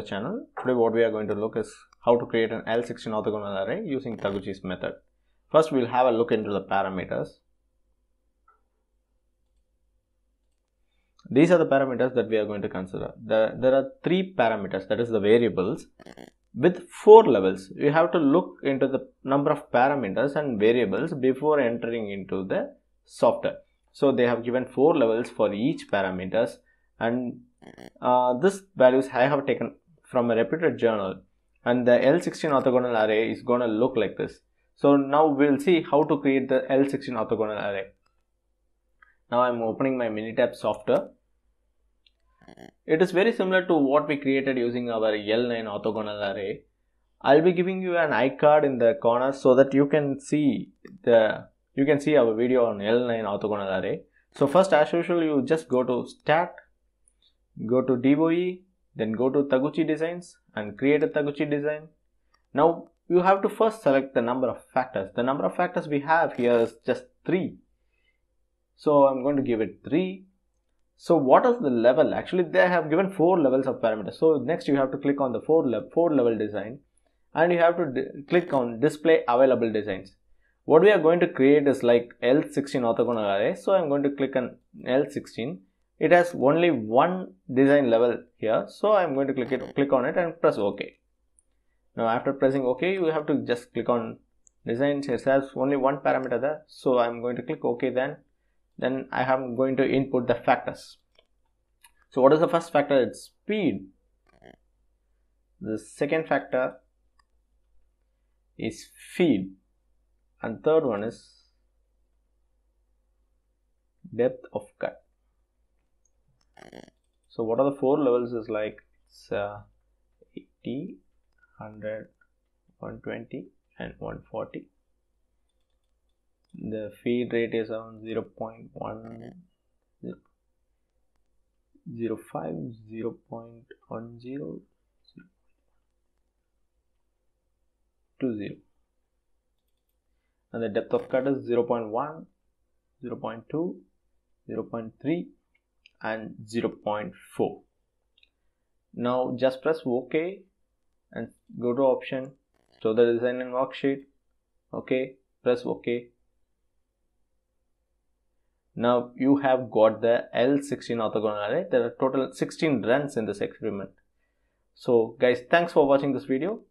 the channel. Today what we are going to look is how to create an L16 orthogonal array using Taguchi's method. First we'll have a look into the parameters. These are the parameters that we are going to consider. The, there are three parameters that is the variables with four levels. We have to look into the number of parameters and variables before entering into the software. So they have given four levels for each parameters and uh, this values I have taken from a reputed journal and the L16 orthogonal array is going to look like this. So now we'll see how to create the L16 orthogonal array. Now I'm opening my Minitab software. It is very similar to what we created using our L9 orthogonal array. I'll be giving you an iCard in the corner so that you can see the you can see our video on L9 orthogonal array. So first as usual you just go to stat, go to DOE then go to Taguchi Designs and create a Taguchi design. Now you have to first select the number of factors. The number of factors we have here is just 3. So I'm going to give it 3. So what is the level? Actually they have given 4 levels of parameters. So next you have to click on the 4, le 4 level design and you have to click on display available designs what we are going to create is like L16 orthogonal array. So I'm going to click on L16 it has only one design level here so i'm going to click it click on it and press ok now after pressing ok you have to just click on design it has only one parameter there so i'm going to click ok then then i am going to input the factors so what is the first factor it's speed the second factor is feed and third one is depth of cut so what are the four levels is like it's uh, 80 100 120 and 140 the feed rate is around 0 0.1 0 0.05 0 0.10 to 0 and the depth of cut is 0 0.1 0 0.2 0 0.3 and 0.4 now just press ok and go to option show the design and worksheet ok press ok now you have got the L16 orthogonal array there are total 16 runs in this experiment so guys thanks for watching this video